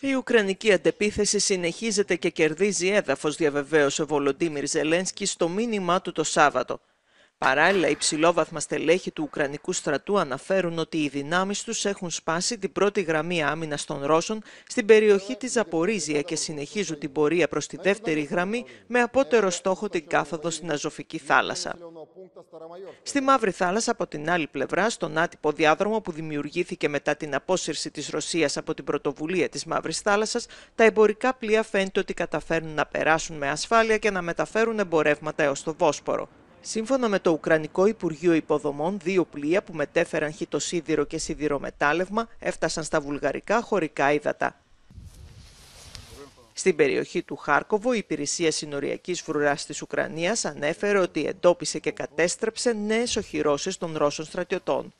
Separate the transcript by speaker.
Speaker 1: Η Ουκρανική αντεπίθεση συνεχίζεται και κερδίζει έδαφος, διαβεβαίωσε ο Βολοντίμιρ Ζελένσκι στο μήνυμά του το Σάββατο. Παράλληλα, υψηλόβαθμα στελέχη του Ουκρανικού στρατού αναφέρουν ότι οι δυνάμεις τους έχουν σπάσει την πρώτη γραμμή άμυνας των Ρώσων στην περιοχή της Ζαπορίζια και συνεχίζουν την πορεία προς τη δεύτερη γραμμή με απότερο στόχο την κάθοδο στην Αζωφική θάλασσα. Στη Μαύρη Θάλασσα, από την άλλη πλευρά, στον άτυπο διάδρομο που δημιουργήθηκε μετά την απόσυρση της Ρωσίας από την πρωτοβουλία της Μαύρης Θάλασσας, τα εμπορικά πλοία φαίνεται ότι καταφέρνουν να περάσουν με ασφάλεια και να μεταφέρουν εμπορεύματα έως το Βόσπορο. Σύμφωνα με το Ουκρανικό Υπουργείο Υποδομών, δύο πλοία που μετέφεραν χιτοσίδηρο και σιδηρομετάλλευμα έφτασαν στα βουλγαρικά χωρικά ύδατα. Στην περιοχή του Χάρκοβο, η Υπηρεσία Συνοριακής Φρουράς της Ουκρανίας ανέφερε ότι εντόπισε και κατέστρεψε νέες οχυρώσεις των Ρώσων στρατιωτών.